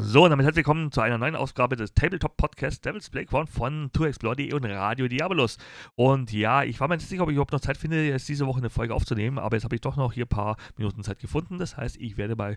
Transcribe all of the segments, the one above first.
So, und damit herzlich willkommen zu einer neuen Ausgabe des Tabletop Podcasts Devil's Playground von 2explore.de und Radio Diabolus. Und ja, ich war mir nicht sicher, ob ich überhaupt noch Zeit finde, jetzt diese Woche eine Folge aufzunehmen, aber jetzt habe ich doch noch hier ein paar Minuten Zeit gefunden. Das heißt, ich werde mal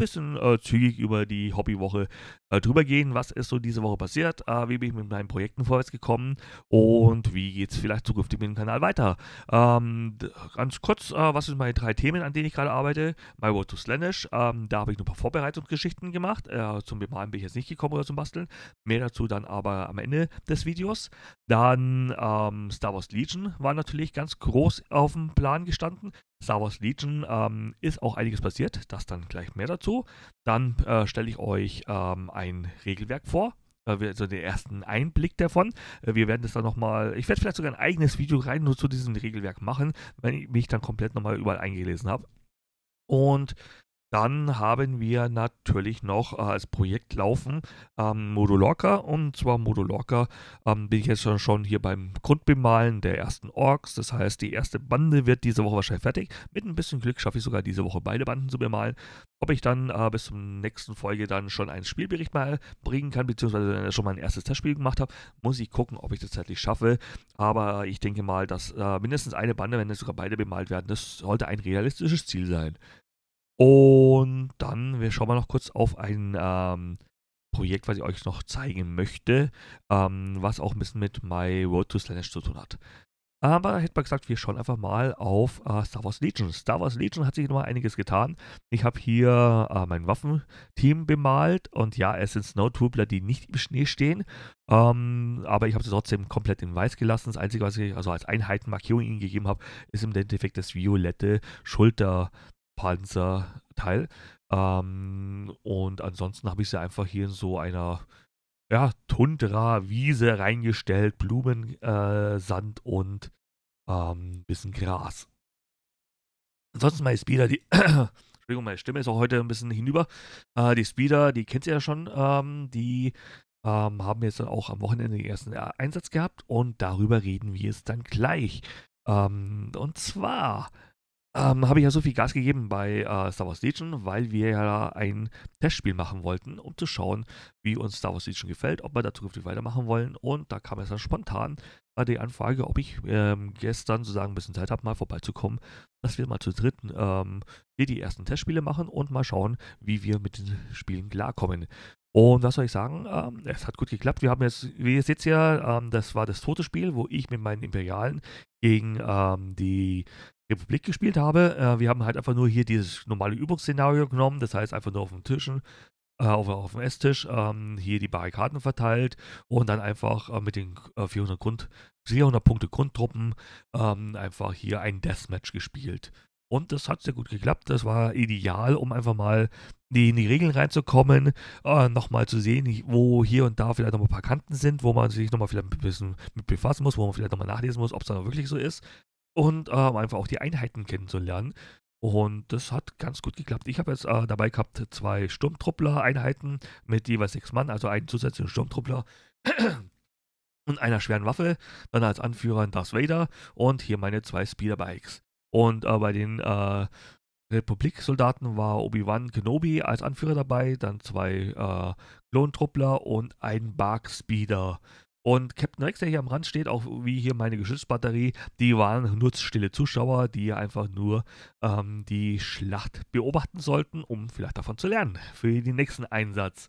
bisschen äh, zügig über die Hobbywoche äh, drüber gehen. Was ist so diese Woche passiert? Äh, wie bin ich mit meinen Projekten vorwärts gekommen? Und wie geht es vielleicht zukünftig mit dem Kanal weiter? Ähm, ganz kurz, äh, was sind meine drei Themen, an denen ich gerade arbeite? My World to Slanish. Ähm, da habe ich nur ein paar Vorbereitungsgeschichten gemacht. Äh, zum Bemalen bin ich jetzt nicht gekommen oder zum Basteln. Mehr dazu dann aber am Ende des Videos. Dann ähm, Star Wars Legion war natürlich ganz groß auf dem Plan gestanden. Star Wars Legion ähm, ist auch einiges passiert, das dann gleich mehr dazu. Dann äh, stelle ich euch ähm, ein Regelwerk vor, also den ersten Einblick davon. Äh, wir werden das dann nochmal, ich werde vielleicht sogar ein eigenes Video rein nur zu diesem Regelwerk machen, wenn ich mich dann komplett nochmal überall eingelesen habe. Und dann haben wir natürlich noch äh, als Projekt laufen ähm, Modulorca. Und zwar Modulorca ähm, bin ich jetzt schon hier beim Grundbemalen der ersten Orks. Das heißt, die erste Bande wird diese Woche wahrscheinlich fertig. Mit ein bisschen Glück schaffe ich sogar diese Woche beide Banden zu bemalen. Ob ich dann äh, bis zur nächsten Folge dann schon einen Spielbericht mal bringen kann, beziehungsweise schon mein erstes Testspiel gemacht habe, muss ich gucken, ob ich das zeitlich schaffe. Aber ich denke mal, dass äh, mindestens eine Bande, wenn es sogar beide bemalt werden, das sollte ein realistisches Ziel sein. Und dann, wir schauen mal noch kurz auf ein ähm, Projekt, was ich euch noch zeigen möchte, ähm, was auch ein bisschen mit My Road to Slanish zu tun hat. Aber hätte man gesagt, wir schauen einfach mal auf äh, Star Wars Legion. Star Wars Legion hat sich nochmal einiges getan. Ich habe hier äh, mein Waffenteam bemalt und ja, es sind Snowtroopler, die nicht im Schnee stehen. Ähm, aber ich habe sie trotzdem komplett in weiß gelassen. Das Einzige, was ich also als Einheitenmarkierung ihnen gegeben habe, ist im Endeffekt das violette Schulter, Panzerteil. Ähm, und ansonsten habe ich sie einfach hier in so einer ja, Tundra-Wiese reingestellt, Blumen, äh, Sand und ähm, bisschen Gras. Ansonsten meine Speeder, die Entschuldigung, meine Stimme ist auch heute ein bisschen hinüber. Äh, die Speeder, die kennt ihr ja schon, ähm, die ähm, haben jetzt dann auch am Wochenende den ersten äh, Einsatz gehabt und darüber reden wir jetzt dann gleich. Ähm, und zwar ähm, habe ich ja so viel Gas gegeben bei äh, Star Wars Legion, weil wir ja ein Testspiel machen wollten, um zu schauen, wie uns Star Wars Legion gefällt, ob wir da zukünftig weitermachen wollen. Und da kam es dann spontan äh, die Anfrage, ob ich ähm, gestern sozusagen ein bisschen Zeit habe, mal vorbeizukommen, dass wir mal zu dritten ähm, wir die ersten Testspiele machen und mal schauen, wie wir mit den Spielen klarkommen. Und was soll ich sagen? Ähm, es hat gut geklappt. Wir haben jetzt, wie ihr seht ja, ähm, das war das tote Spiel, wo ich mit meinen Imperialen gegen ähm, die Republik gespielt habe. Äh, wir haben halt einfach nur hier dieses normale Übungsszenario genommen, das heißt einfach nur auf dem Tischen, äh, auf, auf, dem Esstisch, ähm, hier die Barrikaden verteilt und dann einfach äh, mit den 400, äh, Grund, 400 Punkte Grundtruppen ähm, einfach hier ein Deathmatch gespielt. Und das hat sehr gut geklappt. Das war ideal, um einfach mal in die Regeln reinzukommen, äh, nochmal zu sehen, wo hier und da vielleicht nochmal ein paar Kanten sind, wo man sich nochmal vielleicht ein bisschen mit befassen muss, wo man vielleicht nochmal nachlesen muss, ob es dann wirklich so ist und äh, einfach auch die Einheiten kennenzulernen. Und das hat ganz gut geklappt. Ich habe jetzt äh, dabei gehabt zwei Sturmtruppler-Einheiten mit jeweils sechs Mann, also einen zusätzlichen Sturmtruppler und einer schweren Waffe, dann als Anführer Darth Vader und hier meine zwei Speederbikes. Und äh, bei den äh, Republik-Soldaten war Obi-Wan Kenobi als Anführer dabei, dann zwei äh, Klontruppler und ein Bark-Speeder. Und Captain Rex, der hier am Rand steht, auch wie hier meine Geschützbatterie, die waren nur stille Zuschauer, die einfach nur ähm, die Schlacht beobachten sollten, um vielleicht davon zu lernen für den nächsten Einsatz.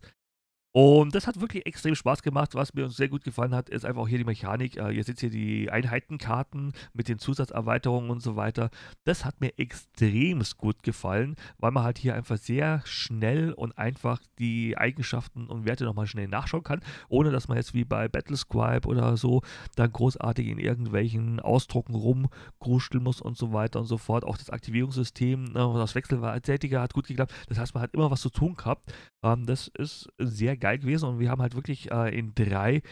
Und das hat wirklich extrem Spaß gemacht. Was mir uns sehr gut gefallen hat, ist einfach auch hier die Mechanik. Äh, ihr seht hier die Einheitenkarten mit den Zusatzerweiterungen und so weiter. Das hat mir extrem gut gefallen, weil man halt hier einfach sehr schnell und einfach die Eigenschaften und Werte nochmal schnell nachschauen kann, ohne dass man jetzt wie bei Battlescribe oder so dann großartig in irgendwelchen Ausdrucken rumgruscheln muss und so weiter und so fort. Auch das Aktivierungssystem, äh, das Wechseltätige hat gut geklappt. Das heißt, man hat immer was zu tun gehabt. Ähm, das ist sehr geil gewesen und wir haben halt wirklich äh, in drei,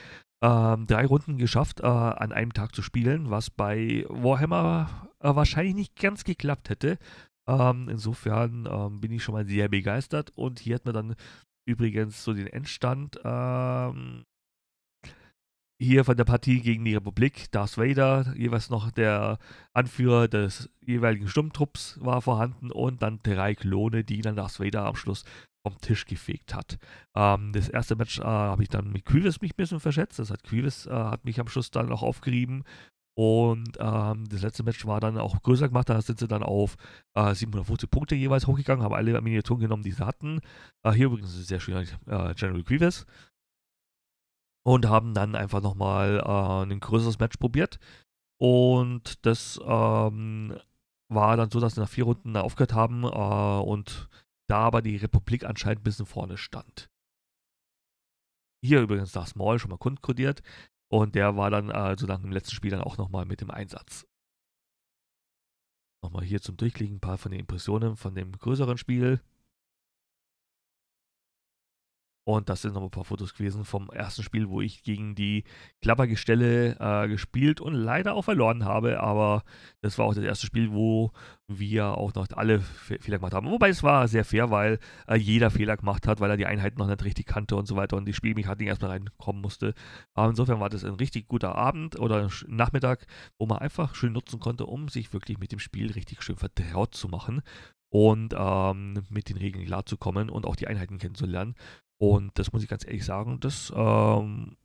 ähm, drei Runden geschafft, äh, an einem Tag zu spielen, was bei Warhammer äh, wahrscheinlich nicht ganz geklappt hätte. Ähm, insofern ähm, bin ich schon mal sehr begeistert und hier hat man dann übrigens so den Endstand ähm, hier von der Partie gegen die Republik. Darth Vader, jeweils noch der Anführer des jeweiligen Sturmtrupps war vorhanden und dann drei Klone, die dann Darth Vader am Schluss vom Tisch gefegt hat. Ähm, das erste Match äh, habe ich dann mit Quivis mich ein bisschen verschätzt. Das hat Quivis äh, hat mich am Schluss dann auch aufgerieben. Und ähm, das letzte Match war dann auch größer gemacht. Da sind sie dann auf äh, 750 Punkte jeweils hochgegangen, haben alle Miniaturen genommen, die sie hatten. Äh, hier übrigens ein sehr schöner äh, General Grievous. Und haben dann einfach nochmal äh, ein größeres Match probiert. Und das ähm, war dann so, dass sie nach vier Runden aufgehört haben äh, und da aber die Republik anscheinend ein bisschen vorne stand. Hier übrigens das Maul schon mal kundkodiert und der war dann also nach dem letzten Spiel dann auch nochmal mit dem Einsatz. Nochmal hier zum Durchklicken ein paar von den Impressionen von dem größeren Spiel. Und das sind noch ein paar Fotos gewesen vom ersten Spiel, wo ich gegen die Klappergestelle äh, gespielt und leider auch verloren habe. Aber das war auch das erste Spiel, wo wir auch noch alle Fehler gemacht haben. Wobei es war sehr fair, weil äh, jeder Fehler gemacht hat, weil er die Einheiten noch nicht richtig kannte und so weiter und die Spielmechanik erstmal reinkommen musste. Aber insofern war das ein richtig guter Abend oder Nachmittag, wo man einfach schön nutzen konnte, um sich wirklich mit dem Spiel richtig schön vertraut zu machen und ähm, mit den Regeln klarzukommen und auch die Einheiten kennenzulernen. Und das muss ich ganz ehrlich sagen, das ähm,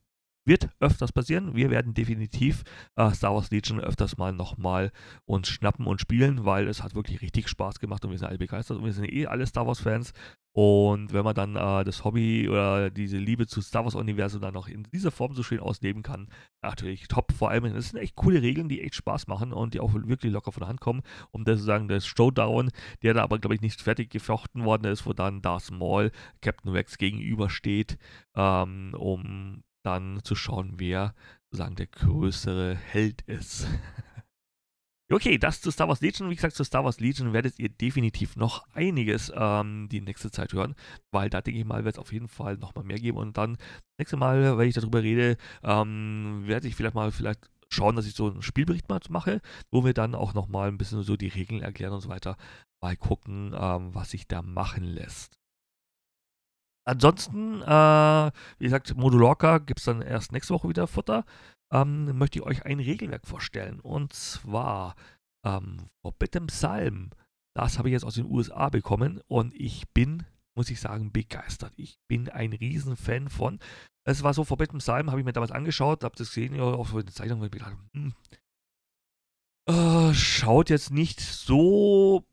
wird öfters passieren. Wir werden definitiv äh, Star Wars Legion öfters mal nochmal uns schnappen und spielen, weil es hat wirklich richtig Spaß gemacht und wir sind alle begeistert und wir sind eh alle Star Wars Fans. Und wenn man dann äh, das Hobby oder diese Liebe zu Star Wars-Universum dann noch in dieser Form so schön ausleben kann, natürlich top. Vor allem, es sind echt coole Regeln, die echt Spaß machen und die auch wirklich locker von der Hand kommen. Um das zu sagen, das Showdown, der da aber, glaube ich, nicht fertig gefochten worden ist, wo dann Darth Maul Captain Rex gegenübersteht, ähm, um dann zu schauen, wer sozusagen der größere Held ist. Okay, das zu Star Wars Legion. Wie gesagt, zu Star Wars Legion werdet ihr definitiv noch einiges ähm, die nächste Zeit hören, weil da denke ich mal, wird es auf jeden Fall nochmal mehr geben. Und dann, nächste Mal, wenn ich darüber rede, ähm, werde ich vielleicht mal vielleicht schauen, dass ich so einen Spielbericht mal mache, wo wir dann auch nochmal ein bisschen so die Regeln erklären und so weiter. Mal gucken, ähm, was sich da machen lässt. Ansonsten, äh, wie gesagt, Modulorca gibt es dann erst nächste Woche wieder Futter ähm, möchte ich euch ein Regelwerk vorstellen. Und zwar ähm, Forbidden Psalm. Das habe ich jetzt aus den USA bekommen und ich bin, muss ich sagen, begeistert. Ich bin ein Riesenfan von. Es war so, Forbidden Psalm habe ich mir damals angeschaut, habe das gesehen, ja, auf so eine Zeichnung, und ich gedacht, hm, äh, schaut jetzt nicht so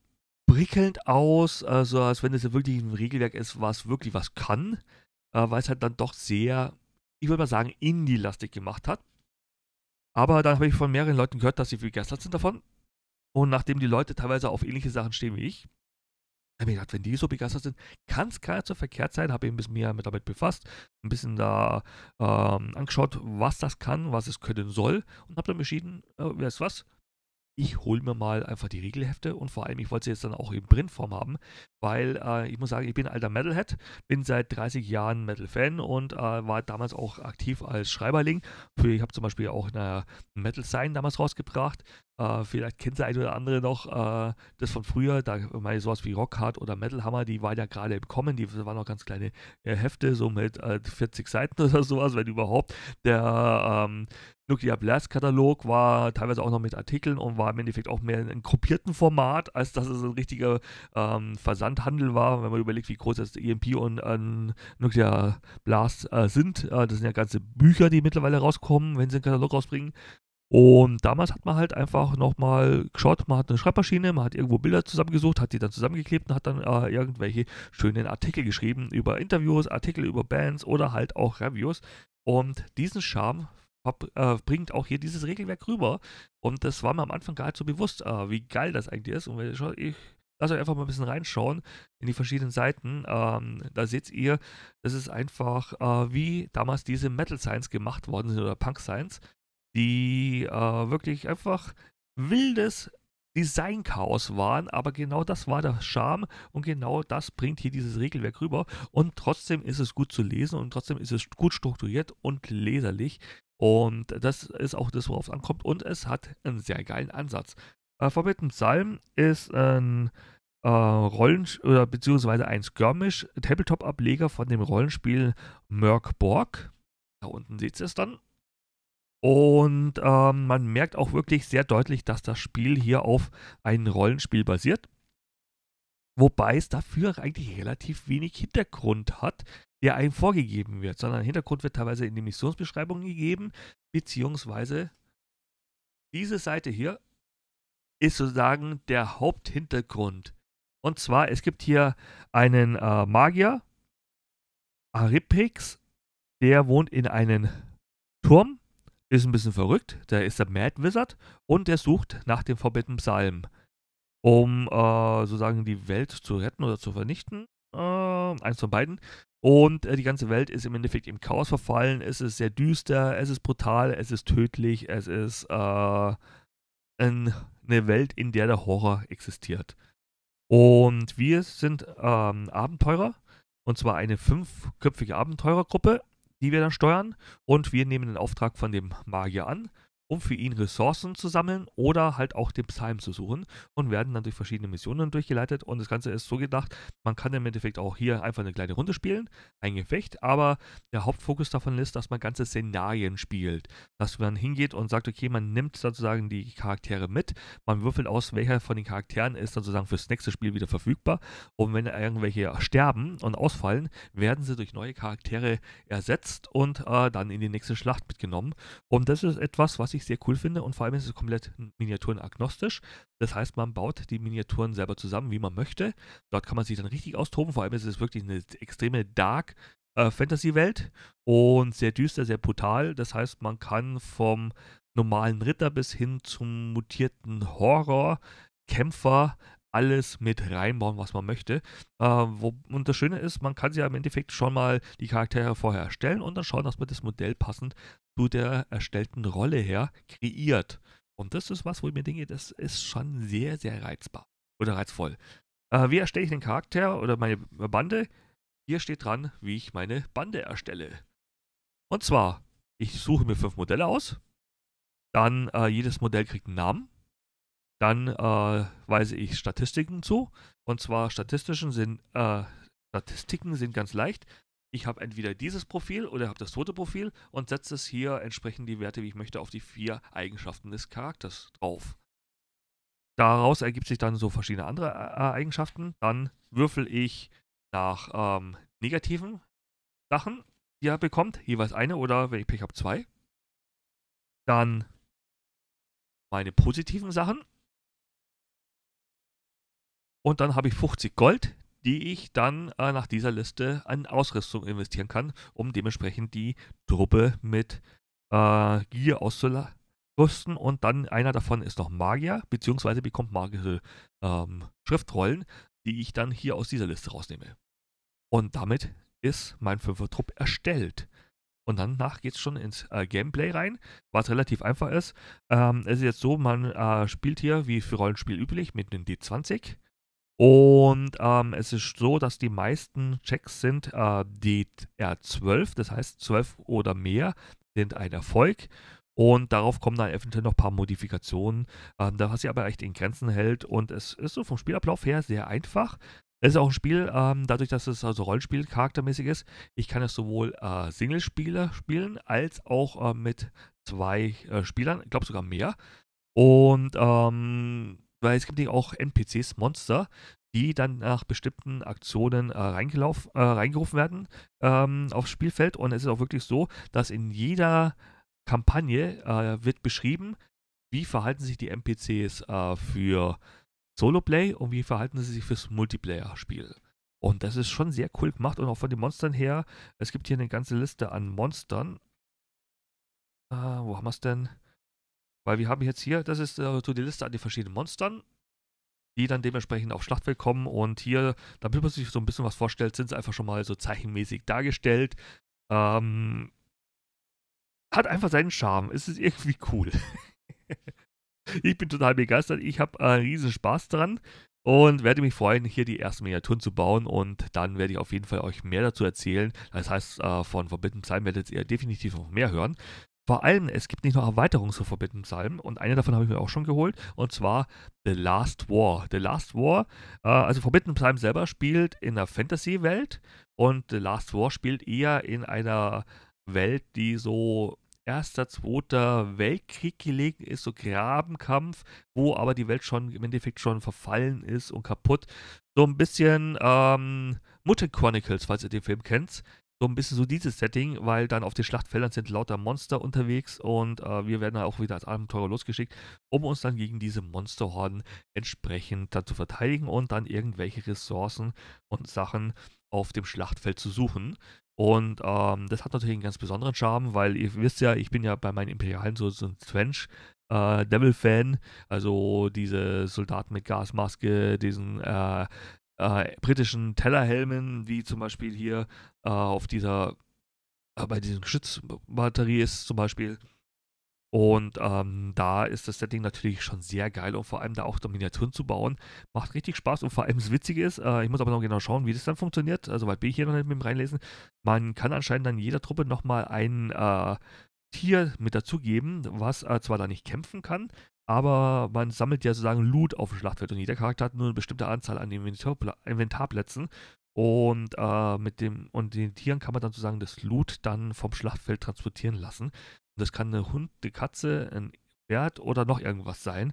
prickelnd aus, also als wenn es wirklich ein Regelwerk ist, was wirklich was kann, äh, weil es halt dann doch sehr, ich würde mal sagen, indie-lastig gemacht hat. Aber dann habe ich von mehreren Leuten gehört, dass sie begeistert sind davon. Und nachdem die Leute teilweise auf ähnliche Sachen stehen wie ich, habe ich gedacht, wenn die so begeistert sind, kann es gar nicht so verkehrt sein. Habe ich ein bisschen mehr mit damit befasst, ein bisschen da ähm, angeschaut, was das kann, was es können soll. Und habe dann entschieden, äh, wer ist was? Ich hole mir mal einfach die Regelhefte und vor allem, ich wollte sie jetzt dann auch in Printform haben, weil äh, ich muss sagen, ich bin alter Metalhead, bin seit 30 Jahren Metal-Fan und äh, war damals auch aktiv als Schreiberling. Für, ich habe zum Beispiel auch eine Metal-Sign damals rausgebracht. Äh, vielleicht kennt ihr ein oder andere noch äh, das von früher, da meine ich sowas wie Rockhard oder Metal Hammer, die waren ja gerade im Kommen, die waren noch ganz kleine äh, Hefte, so mit 40 äh, Seiten oder sowas, wenn überhaupt. Der ähm, Nuclear Blast Katalog war teilweise auch noch mit Artikeln und war im Endeffekt auch mehr in einem gruppierten Format, als dass es ein richtiger ähm, Versand Handel war, wenn man überlegt, wie groß das EMP und äh, Nuclear Blast äh, sind. Äh, das sind ja ganze Bücher, die mittlerweile rauskommen, wenn sie einen Katalog rausbringen. Und damals hat man halt einfach nochmal geschaut, man hat eine Schreibmaschine, man hat irgendwo Bilder zusammengesucht, hat die dann zusammengeklebt und hat dann äh, irgendwelche schönen Artikel geschrieben über Interviews, Artikel über Bands oder halt auch Reviews. Und diesen Charme äh, bringt auch hier dieses Regelwerk rüber. Und das war mir am Anfang gar nicht so bewusst, äh, wie geil das eigentlich ist. Und wenn ich, ich, lasst euch einfach mal ein bisschen reinschauen in die verschiedenen Seiten. Ähm, da seht ihr, das ist einfach, äh, wie damals diese Metal Science gemacht worden sind oder Punk Science, die äh, wirklich einfach wildes Designchaos waren, aber genau das war der Charme und genau das bringt hier dieses Regelwerk rüber. Und trotzdem ist es gut zu lesen und trotzdem ist es gut strukturiert und leserlich. Und das ist auch das, worauf es ankommt. Und es hat einen sehr geilen Ansatz. Forbidden Psalm ist ein äh, Rollen oder beziehungsweise ein Skirmish Tabletop Ableger von dem Rollenspiel Merk Borg. Da unten seht ihr es dann. Und ähm, man merkt auch wirklich sehr deutlich, dass das Spiel hier auf ein Rollenspiel basiert. Wobei es dafür eigentlich relativ wenig Hintergrund hat, der einem vorgegeben wird, sondern Hintergrund wird teilweise in die Missionsbeschreibung gegeben, beziehungsweise diese Seite hier ist sozusagen der Haupthintergrund. Und zwar, es gibt hier einen äh, Magier, Aripix, der wohnt in einem Turm, ist ein bisschen verrückt, der ist der Mad Wizard und der sucht nach dem verbindenden Psalm, um äh, sozusagen die Welt zu retten oder zu vernichten. Äh, eins von beiden. Und äh, die ganze Welt ist im Endeffekt im Chaos verfallen. Es ist sehr düster, es ist brutal, es ist tödlich, es ist äh, ein eine Welt, in der der Horror existiert. Und wir sind ähm, Abenteurer, und zwar eine fünfköpfige Abenteurergruppe, die wir dann steuern. Und wir nehmen den Auftrag von dem Magier an um für ihn Ressourcen zu sammeln oder halt auch den Psalm zu suchen und werden dann durch verschiedene Missionen durchgeleitet. Und das Ganze ist so gedacht, man kann im Endeffekt auch hier einfach eine kleine Runde spielen, ein Gefecht, aber der Hauptfokus davon ist, dass man ganze Szenarien spielt. Dass man hingeht und sagt, okay, man nimmt sozusagen die Charaktere mit, man würfelt aus, welcher von den Charakteren ist sozusagen fürs nächste Spiel wieder verfügbar. Und wenn irgendwelche sterben und ausfallen, werden sie durch neue Charaktere ersetzt und äh, dann in die nächste Schlacht mitgenommen. Und das ist etwas, was ich ich sehr cool finde und vor allem ist es komplett miniaturenagnostisch. Das heißt, man baut die Miniaturen selber zusammen, wie man möchte. Dort kann man sich dann richtig austoben. Vor allem ist es wirklich eine extreme Dark äh, Fantasy Welt und sehr düster, sehr brutal. Das heißt, man kann vom normalen Ritter bis hin zum mutierten Horror Kämpfer alles mit reinbauen, was man möchte. Äh, wo, und das Schöne ist, man kann sich ja im Endeffekt schon mal die Charaktere vorher erstellen und dann schauen, dass man das Modell passend zu der erstellten Rolle her kreiert. Und das ist was, wo ich mir denke, das ist schon sehr, sehr reizbar oder reizvoll. Äh, wie erstelle ich den Charakter oder meine Bande? Hier steht dran, wie ich meine Bande erstelle. Und zwar, ich suche mir fünf Modelle aus, dann äh, jedes Modell kriegt einen Namen, dann äh, weise ich Statistiken zu. Und zwar statistischen sind, äh, Statistiken sind ganz leicht ich habe entweder dieses Profil oder habe das tote Profil und setze es hier entsprechend die Werte, wie ich möchte, auf die vier Eigenschaften des Charakters drauf. Daraus ergibt sich dann so verschiedene andere äh, äh, Eigenschaften. Dann würfel ich nach ähm, negativen Sachen, die er bekommt, jeweils eine oder wenn ich Pech habe, zwei. Dann meine positiven Sachen. Und dann habe ich 50 Gold, die ich dann äh, nach dieser Liste an Ausrüstung investieren kann, um dementsprechend die Truppe mit äh, Gier auszurüsten. Und dann einer davon ist noch Magier, beziehungsweise bekommt magische ähm, Schriftrollen, die ich dann hier aus dieser Liste rausnehme. Und damit ist mein Fünfer-Trupp erstellt. Und danach geht es schon ins äh, Gameplay rein, was relativ einfach ist. Ähm, es ist jetzt so, man äh, spielt hier wie für Rollenspiel üblich mit einem D20 und ähm, es ist so, dass die meisten Checks sind äh, DR12, das heißt 12 oder mehr sind ein Erfolg. Und darauf kommen dann eventuell noch ein paar Modifikationen, ähm, da was sie aber echt in Grenzen hält. Und es ist so vom Spielablauf her sehr einfach. Es ist auch ein Spiel, ähm, dadurch, dass es also Rollenspiel charaktermäßig ist, ich kann es sowohl äh, Singlespieler spielen, als auch äh, mit zwei äh, Spielern, ich glaube sogar mehr. Und ähm, weil es gibt ja auch NPCs, Monster, die dann nach bestimmten Aktionen äh, reingelauf, äh, reingerufen werden ähm, aufs Spielfeld. Und es ist auch wirklich so, dass in jeder Kampagne äh, wird beschrieben, wie verhalten sich die NPCs äh, für Solo-Play und wie verhalten sie sich fürs Multiplayer-Spiel. Und das ist schon sehr cool gemacht und auch von den Monstern her. Es gibt hier eine ganze Liste an Monstern. Äh, wo haben wir es denn? Weil wir haben jetzt hier, das ist äh, so die Liste an den verschiedenen Monstern, die dann dementsprechend aufs Schlachtfeld kommen. Und hier, damit man sich so ein bisschen was vorstellt, sind sie einfach schon mal so zeichenmäßig dargestellt. Ähm, hat einfach seinen Charme. Es ist irgendwie cool. ich bin total begeistert. Ich habe äh, riesen Spaß dran und werde mich freuen, hier die ersten Miniaturen zu bauen. Und dann werde ich auf jeden Fall euch mehr dazu erzählen. Das heißt, äh, von Forbidden Time werdet ihr definitiv noch mehr hören. Vor allem, es gibt nicht nur Erweiterungen zu Forbidden Psalmen und eine davon habe ich mir auch schon geholt und zwar The Last War. The Last War, äh, also Forbidden Psalm selber spielt in einer Fantasy-Welt und The Last War spielt eher in einer Welt, die so erster, zweiter Weltkrieg gelegen ist, so Grabenkampf, wo aber die Welt schon im Endeffekt schon verfallen ist und kaputt. So ein bisschen ähm, Mutter Chronicles, falls ihr den Film kennt so ein bisschen so dieses Setting, weil dann auf den Schlachtfeldern sind lauter Monster unterwegs und äh, wir werden dann auch wieder als Abenteurer losgeschickt, um uns dann gegen diese Monsterhorden entsprechend dann zu verteidigen und dann irgendwelche Ressourcen und Sachen auf dem Schlachtfeld zu suchen. Und ähm, das hat natürlich einen ganz besonderen Charme, weil ihr wisst ja, ich bin ja bei meinen Imperialen so, so ein Trench. Äh, Devil-Fan, also diese Soldaten mit Gasmaske, diesen äh, äh, britischen Tellerhelmen, wie zum Beispiel hier äh, auf dieser, äh, bei diesen Geschützbatterie ist zum Beispiel. Und ähm, da ist das Setting natürlich schon sehr geil und vor allem da auch Miniaturen zu bauen, macht richtig Spaß und vor allem das Witzige ist, äh, ich muss aber noch genau schauen, wie das dann funktioniert, also weit bin ich hier noch nicht mit dem Reinlesen, man kann anscheinend dann jeder Truppe nochmal ein äh, Tier mit dazugeben, was äh, zwar da nicht kämpfen kann, aber man sammelt ja sozusagen Loot auf dem Schlachtfeld und jeder Charakter hat nur eine bestimmte Anzahl an Inventarpl Inventarplätzen. Und äh, mit dem und den Tieren kann man dann sozusagen das Loot dann vom Schlachtfeld transportieren lassen. Und das kann eine Hund, eine Katze, ein Pferd oder noch irgendwas sein.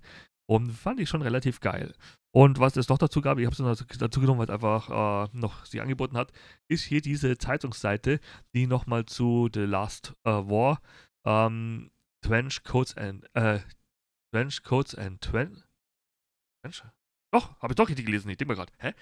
Und fand ich schon relativ geil. Und was es noch dazu gab, ich habe es noch dazu genommen, weil es einfach äh, noch sie angeboten hat, ist hier diese Zeitungsseite, die nochmal zu The Last uh, War ähm, Trench Coats and äh, Trench Coats and Twen. Trench? Doch, habe ich doch richtig gelesen, ich denke mal gerade. Hä?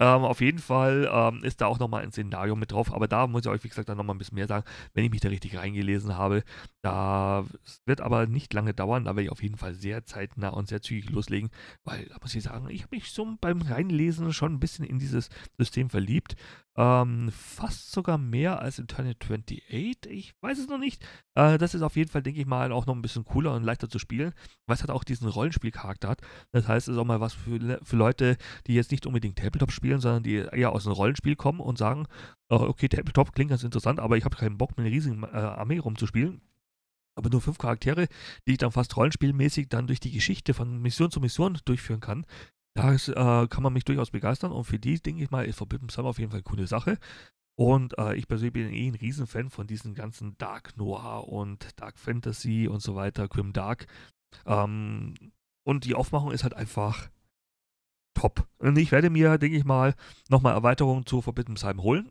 Ähm, auf jeden Fall ähm, ist da auch nochmal ein Szenario mit drauf, aber da muss ich euch, wie gesagt, dann nochmal ein bisschen mehr sagen, wenn ich mich da richtig reingelesen habe. Da wird aber nicht lange dauern, da werde ich auf jeden Fall sehr zeitnah und sehr zügig loslegen, weil da muss ich sagen, ich habe mich so beim Reinlesen schon ein bisschen in dieses System verliebt. Ähm, fast sogar mehr als Internet 28. Ich weiß es noch nicht. Äh, das ist auf jeden Fall, denke ich mal, auch noch ein bisschen cooler und leichter zu spielen, weil es halt auch diesen Rollenspielcharakter hat. Das heißt, es ist auch mal was für, für Leute, die jetzt nicht unbedingt Tabletop spielen spielen, sondern die eher aus einem Rollenspiel kommen und sagen, oh, okay, Tabletop klingt ganz interessant, aber ich habe keinen Bock, mit einer riesigen äh, Armee rumzuspielen. Aber nur fünf Charaktere, die ich dann fast rollenspielmäßig dann durch die Geschichte von Mission zu Mission durchführen kann. Da äh, kann man mich durchaus begeistern und für die, denke ich mal, ist Forbidden Summer auf jeden Fall eine coole Sache. Und äh, ich persönlich bin eh ein Riesenfan von diesen ganzen Dark Noir und Dark Fantasy und so weiter, Grim Dark. Ähm, und die Aufmachung ist halt einfach top. Und ich werde mir, denke ich mal, nochmal Erweiterungen zu Forbidden Psalm holen.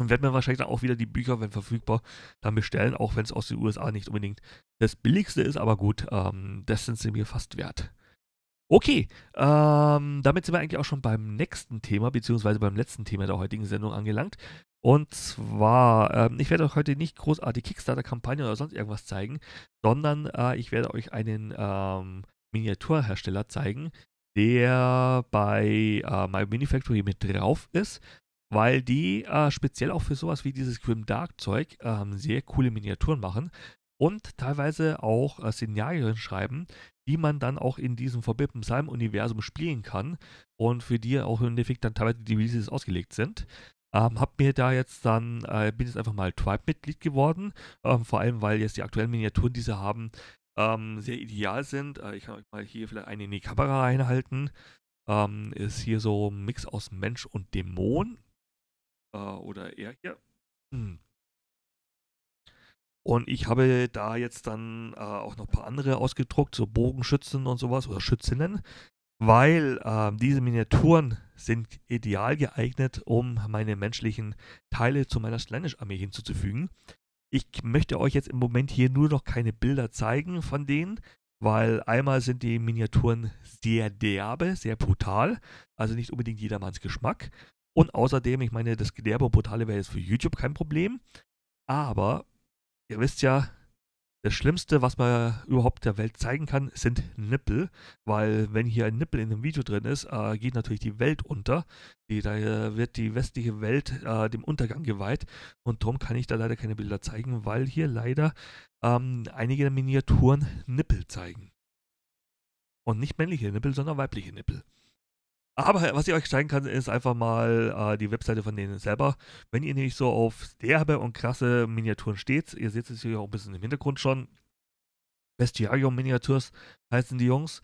Und werde mir wahrscheinlich dann auch wieder die Bücher, wenn verfügbar, dann bestellen, auch wenn es aus den USA nicht unbedingt das billigste ist, aber gut, ähm, das sind sie mir fast wert. Okay, ähm, damit sind wir eigentlich auch schon beim nächsten Thema, beziehungsweise beim letzten Thema der heutigen Sendung angelangt. Und zwar, ähm, ich werde euch heute nicht großartig Kickstarter-Kampagne oder sonst irgendwas zeigen, sondern äh, ich werde euch einen ähm, Miniaturhersteller zeigen, der bei äh, My Mini Factory mit drauf ist, weil die äh, speziell auch für sowas wie dieses Grim Dark Zeug äh, sehr coole Miniaturen machen und teilweise auch äh, Szenarien schreiben, die man dann auch in diesem Forbidden Psalm Universum spielen kann und für die auch im Endeffekt dann teilweise die Releases ausgelegt sind. Ähm, hab mir da jetzt dann, äh, bin jetzt einfach mal Tribe-Mitglied geworden, ähm, vor allem weil jetzt die aktuellen Miniaturen, die sie haben, ähm, sehr ideal sind. Äh, ich kann euch mal hier vielleicht eine in die Kamera einhalten. Ähm, ist hier so ein Mix aus Mensch und Dämon. Äh, oder er hier. Hm. Und ich habe da jetzt dann äh, auch noch ein paar andere ausgedruckt, so Bogenschützen und sowas oder Schützinnen, weil äh, diese Miniaturen sind ideal geeignet, um meine menschlichen Teile zu meiner Slanish-Armee hinzuzufügen. Ich möchte euch jetzt im Moment hier nur noch keine Bilder zeigen von denen, weil einmal sind die Miniaturen sehr derbe, sehr brutal, also nicht unbedingt jedermanns Geschmack. Und außerdem, ich meine, das Derbe und Brutale wäre jetzt für YouTube kein Problem, aber ihr wisst ja, das Schlimmste, was man überhaupt der Welt zeigen kann, sind Nippel, weil wenn hier ein Nippel in einem Video drin ist, äh, geht natürlich die Welt unter. Die, da äh, wird die westliche Welt äh, dem Untergang geweiht und darum kann ich da leider keine Bilder zeigen, weil hier leider ähm, einige der Miniaturen Nippel zeigen. Und nicht männliche Nippel, sondern weibliche Nippel. Aber was ich euch zeigen kann, ist einfach mal äh, die Webseite von denen selber. Wenn ihr nämlich so auf derbe und krasse Miniaturen steht, ihr seht es hier auch ein bisschen im Hintergrund schon, Bestiarium Miniatures heißen die Jungs.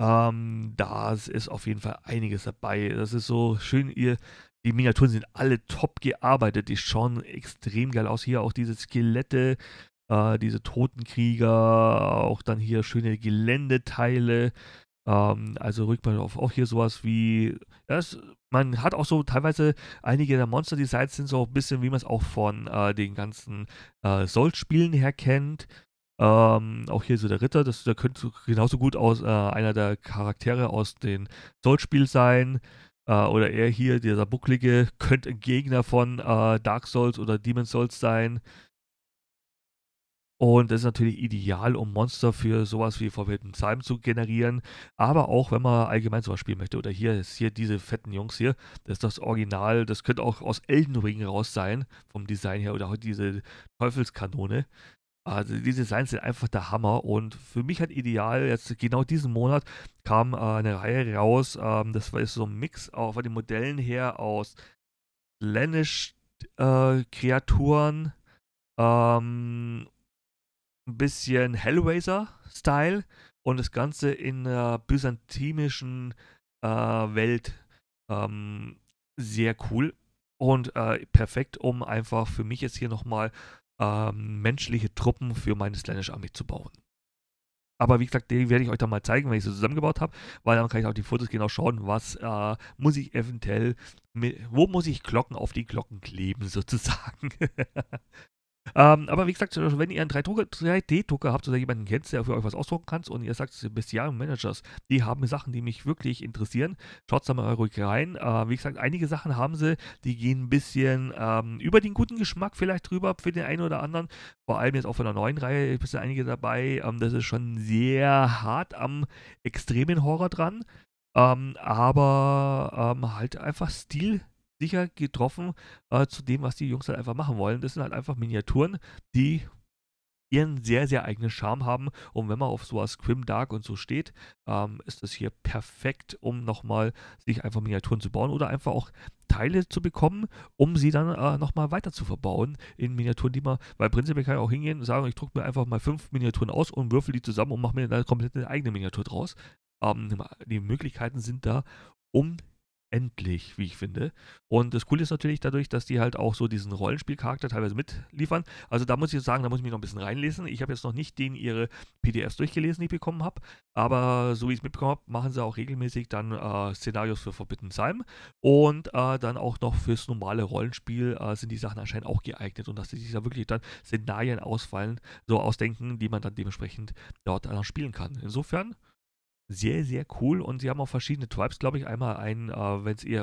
Ähm, da ist auf jeden Fall einiges dabei. Das ist so schön, ihr, die Miniaturen sind alle top gearbeitet. Die schauen extrem geil aus. Hier auch diese Skelette, äh, diese Totenkrieger, auch dann hier schöne Geländeteile. Ähm, also Rückmeldung auf auch hier sowas wie, das, man hat auch so teilweise einige der Monster-Designs sind so ein bisschen, wie man es auch von äh, den ganzen äh, Sold-Spielen her kennt. Ähm, auch hier so der Ritter, das, der könnte genauso gut aus äh, einer der Charaktere aus den Soul-Spiel sein. Äh, oder er hier, dieser Bucklige, könnte ein Gegner von äh, Dark Souls oder Demon Souls sein. Und das ist natürlich ideal, um Monster für sowas wie verwirrten Psalm zu generieren. Aber auch, wenn man allgemein sowas spielen möchte. Oder hier ist hier diese fetten Jungs hier. Das ist das Original. Das könnte auch aus Elden Ring raus sein, vom Design her. Oder auch diese Teufelskanone. Also diese Designs sind einfach der Hammer. Und für mich halt ideal, jetzt genau diesen Monat kam äh, eine Reihe raus. Ähm, das war so ein Mix auch äh, von den Modellen her aus Slanish-Kreaturen. Äh, ähm, ein bisschen Hellraiser-Style und das Ganze in der byzantinischen äh, Welt ähm, sehr cool und äh, perfekt, um einfach für mich jetzt hier nochmal ähm, menschliche Truppen für meine Slanish Army zu bauen. Aber wie gesagt, die werde ich euch dann mal zeigen, wenn ich sie zusammengebaut habe, weil dann kann ich auch die Fotos genau schauen, was äh, muss ich eventuell, mit, wo muss ich Glocken auf die Glocken kleben sozusagen. Ähm, aber wie gesagt, wenn ihr einen 3D-Drucker habt oder jemanden kennt, der für euch was ausdrucken kann und ihr sagt, bestialen Managers, die haben Sachen, die mich wirklich interessieren, schaut da mal ruhig rein. Äh, wie gesagt, einige Sachen haben sie, die gehen ein bisschen ähm, über den guten Geschmack vielleicht drüber für den einen oder anderen. Vor allem jetzt auch von der neuen Reihe sind einige dabei. Ähm, das ist schon sehr hart am extremen Horror dran. Ähm, aber ähm, halt einfach Stil sicher getroffen äh, zu dem, was die Jungs halt einfach machen wollen. Das sind halt einfach Miniaturen, die ihren sehr, sehr eigenen Charme haben. Und wenn man auf sowas Grim Dark und so steht, ähm, ist das hier perfekt, um nochmal sich einfach Miniaturen zu bauen oder einfach auch Teile zu bekommen, um sie dann äh, nochmal weiter zu verbauen in Miniaturen, die man, weil prinzipiell kann ich auch hingehen und sagen, ich drucke mir einfach mal fünf Miniaturen aus und würfel die zusammen und mache mir dann komplett eine eigene Miniatur draus. Ähm, die Möglichkeiten sind da, um endlich, wie ich finde. Und das Coole ist natürlich dadurch, dass die halt auch so diesen Rollenspielcharakter teilweise mitliefern. Also da muss ich sagen, da muss ich mich noch ein bisschen reinlesen. Ich habe jetzt noch nicht den ihre PDFs durchgelesen, die ich bekommen habe. Aber so wie ich es mitbekommen habe, machen sie auch regelmäßig dann äh, Szenarios für Forbidden Time. Und äh, dann auch noch fürs normale Rollenspiel äh, sind die Sachen anscheinend auch geeignet. Und dass sie sich da wirklich dann Szenarien ausfallen, so ausdenken, die man dann dementsprechend dort dann spielen kann. Insofern sehr, sehr cool und sie haben auch verschiedene Tribes, glaube ich. Einmal einen, äh,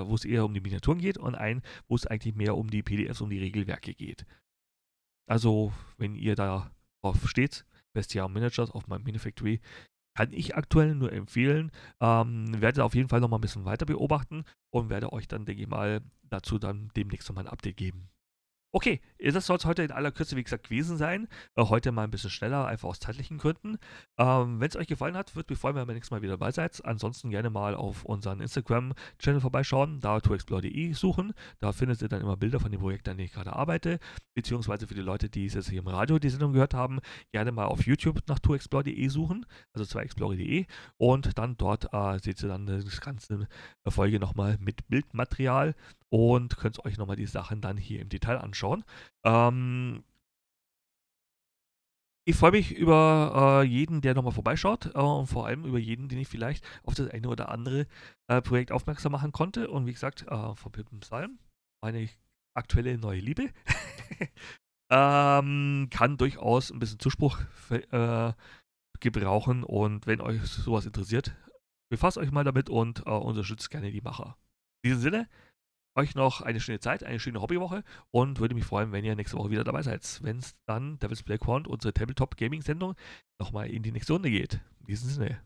wo es eher um die Miniaturen geht und einen, wo es eigentlich mehr um die PDFs, um die Regelwerke geht. Also, wenn ihr da drauf steht, Bestia Managers auf meinem Minifactory, kann ich aktuell nur empfehlen. Ähm, werde auf jeden Fall nochmal ein bisschen weiter beobachten und werde euch dann, denke ich mal, dazu dann demnächst nochmal ein Update geben. Okay, äh, das soll es heute in aller Kürze, wie gesagt, gewesen sein. Äh, heute mal ein bisschen schneller, einfach aus zeitlichen Gründen. Ähm, Wenn es euch gefallen hat, würde mich freuen, wenn ihr beim nächsten Mal wieder dabei seid. Ansonsten gerne mal auf unseren Instagram-Channel vorbeischauen, da 2explore.de suchen. Da findet ihr dann immer Bilder von dem Projekt, an dem ich gerade arbeite. Beziehungsweise für die Leute, die es jetzt hier im Radio die Sendung gehört haben, gerne mal auf YouTube nach 2explore.de suchen, also 2explore.de. Und dann dort äh, seht ihr dann das ganze äh, Folge nochmal mit Bildmaterial und könnt euch nochmal die Sachen dann hier im Detail anschauen anschauen. Ähm, ich freue mich über äh, jeden, der nochmal vorbeischaut äh, und vor allem über jeden, den ich vielleicht auf das eine oder andere äh, Projekt aufmerksam machen konnte. Und wie gesagt, äh, von Pippen Psalm, meine aktuelle neue Liebe, ähm, kann durchaus ein bisschen Zuspruch äh, gebrauchen. Und wenn euch sowas interessiert, befasst euch mal damit und äh, unterstützt gerne die Macher. In diesem Sinne, euch noch eine schöne Zeit, eine schöne Hobbywoche und würde mich freuen, wenn ihr nächste Woche wieder dabei seid, wenn es dann Devil's Playground, unsere Tabletop Gaming Sendung, nochmal in die nächste Runde geht. In diesem Sinne.